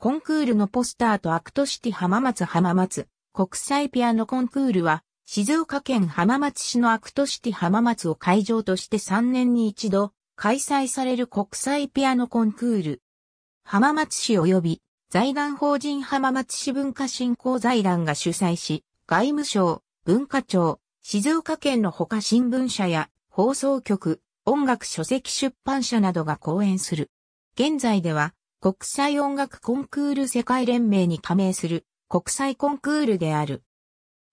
コンクールのポスターとアクトシティ浜松浜松国際ピアノコンクールは静岡県浜松市のアクトシティ浜松を会場として3年に一度開催される国際ピアノコンクール。浜松市及び財団法人浜松市文化振興財団が主催し、外務省、文化庁、静岡県のほか新聞社や放送局、音楽書籍出版社などが講演する。現在では国際音楽コンクール世界連盟に加盟する国際コンクールである。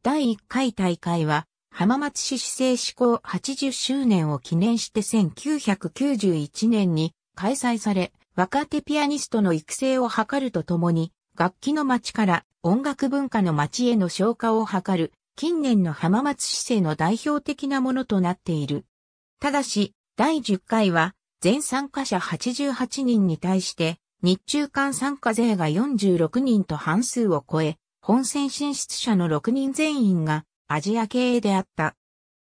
第1回大会は浜松市市政施行80周年を記念して1991年に開催され、若手ピアニストの育成を図るとともに、楽器の街から音楽文化の街への消化を図る、近年の浜松市政の代表的なものとなっている。ただし、第10回は、全参加者88人に対して、日中間参加勢が46人と半数を超え、本戦進出者の6人全員がアジア系であった。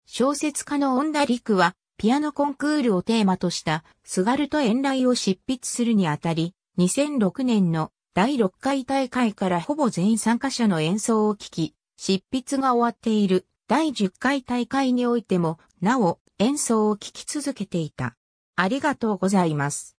小説家の女陸は、ピアノコンクールをテーマとした、スガルと遠来を執筆するにあたり、2006年の第6回大会からほぼ全員参加者の演奏を聴き、執筆が終わっている第10回大会においても、なお演奏を聴き続けていた。ありがとうございます。